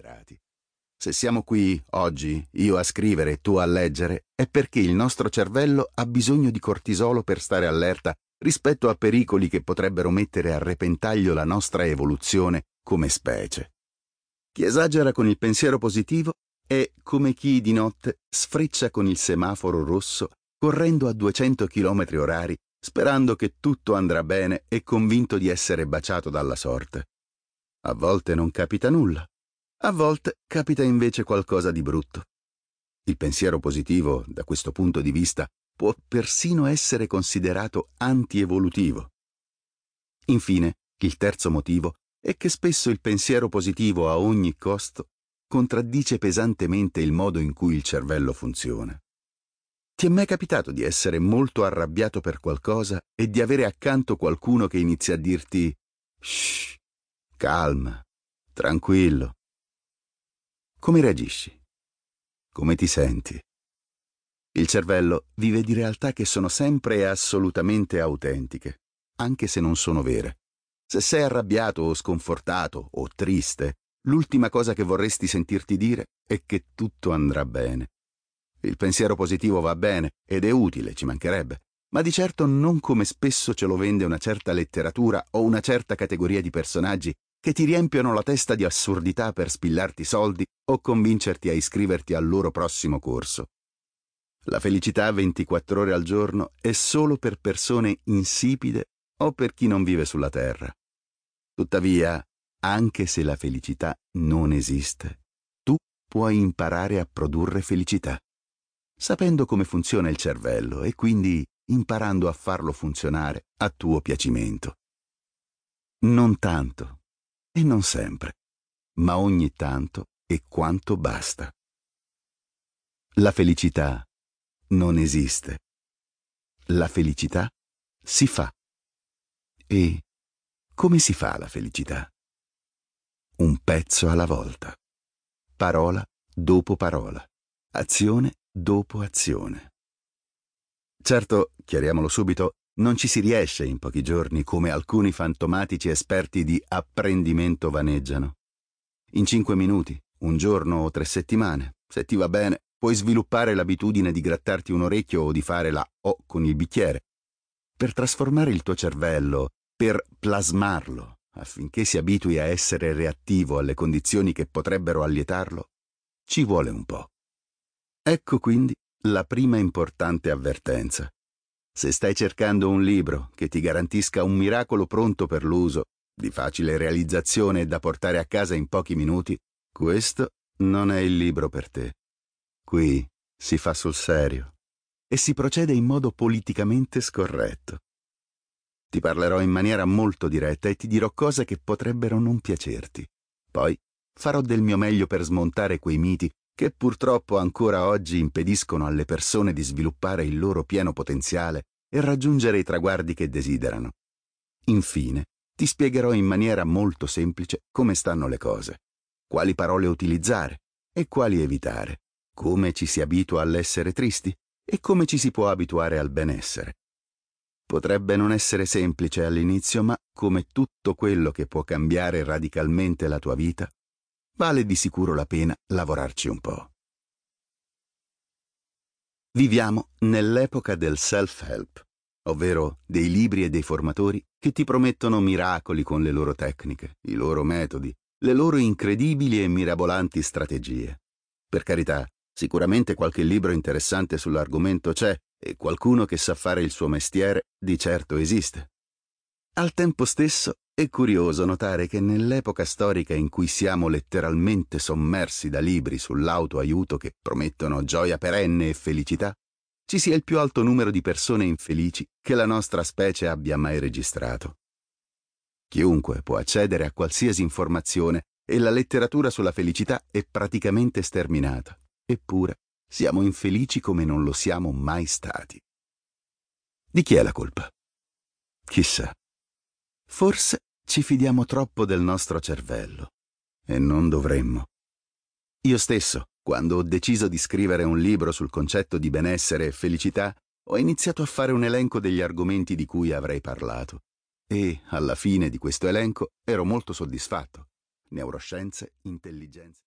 disperati. Se siamo qui oggi, io a scrivere e tu a leggere, è perché il nostro cervello ha bisogno di cortisolo per stare allerta rispetto a pericoli che potrebbero mettere a repentaglio la nostra evoluzione come specie. Chi esagera con il pensiero positivo è come chi di notte sfreccia con il semaforo rosso correndo a 200 km orari sperando che tutto andrà bene e convinto di essere baciato dalla sorte. A volte non capita nulla, a volte capita invece qualcosa di brutto. Il pensiero positivo, da questo punto di vista, può persino essere considerato antievolutivo. Infine, il terzo motivo è che spesso il pensiero positivo a ogni costo contraddice pesantemente il modo in cui il cervello funziona. Ti è mai capitato di essere molto arrabbiato per qualcosa e di avere accanto qualcuno che inizia a dirti Shh, calma, tranquillo, come reagisci? Come ti senti? Il cervello vive di realtà che sono sempre e assolutamente autentiche, anche se non sono vere. Se sei arrabbiato o sconfortato o triste, l'ultima cosa che vorresti sentirti dire è che tutto andrà bene. Il pensiero positivo va bene ed è utile, ci mancherebbe, ma di certo non come spesso ce lo vende una certa letteratura o una certa categoria di personaggi che ti riempiono la testa di assurdità per spillarti soldi o convincerti a iscriverti al loro prossimo corso. La felicità 24 ore al giorno è solo per persone insipide o per chi non vive sulla terra. Tuttavia, anche se la felicità non esiste, tu puoi imparare a produrre felicità, sapendo come funziona il cervello e quindi imparando a farlo funzionare a tuo piacimento. Non tanto e non sempre, ma ogni tanto e quanto basta. La felicità non esiste. La felicità si fa. E come si fa la felicità? Un pezzo alla volta, parola dopo parola, azione dopo azione. Certo, chiariamolo subito, non ci si riesce in pochi giorni come alcuni fantomatici esperti di apprendimento vaneggiano. In cinque minuti, un giorno o tre settimane, se ti va bene, puoi sviluppare l'abitudine di grattarti un orecchio o di fare la O con il bicchiere. Per trasformare il tuo cervello, per plasmarlo, affinché si abitui a essere reattivo alle condizioni che potrebbero allietarlo, ci vuole un po'. Ecco quindi la prima importante avvertenza. Se stai cercando un libro che ti garantisca un miracolo pronto per l'uso, di facile realizzazione e da portare a casa in pochi minuti, questo non è il libro per te. Qui si fa sul serio e si procede in modo politicamente scorretto. Ti parlerò in maniera molto diretta e ti dirò cose che potrebbero non piacerti. Poi farò del mio meglio per smontare quei miti che purtroppo ancora oggi impediscono alle persone di sviluppare il loro pieno potenziale e raggiungere i traguardi che desiderano. Infine, ti spiegherò in maniera molto semplice come stanno le cose, quali parole utilizzare e quali evitare, come ci si abitua all'essere tristi e come ci si può abituare al benessere. Potrebbe non essere semplice all'inizio, ma come tutto quello che può cambiare radicalmente la tua vita, vale di sicuro la pena lavorarci un po'. Viviamo nell'epoca del self-help, ovvero dei libri e dei formatori che ti promettono miracoli con le loro tecniche, i loro metodi, le loro incredibili e mirabolanti strategie. Per carità, sicuramente qualche libro interessante sull'argomento c'è e qualcuno che sa fare il suo mestiere di certo esiste. Al tempo stesso è curioso notare che nell'epoca storica in cui siamo letteralmente sommersi da libri sull'autoaiuto che promettono gioia perenne e felicità, ci sia il più alto numero di persone infelici che la nostra specie abbia mai registrato. Chiunque può accedere a qualsiasi informazione e la letteratura sulla felicità è praticamente sterminata, eppure siamo infelici come non lo siamo mai stati. Di chi è la colpa? Chissà. Forse ci fidiamo troppo del nostro cervello. E non dovremmo. Io stesso, quando ho deciso di scrivere un libro sul concetto di benessere e felicità, ho iniziato a fare un elenco degli argomenti di cui avrei parlato. E, alla fine di questo elenco, ero molto soddisfatto. Neuroscienze, intelligenza.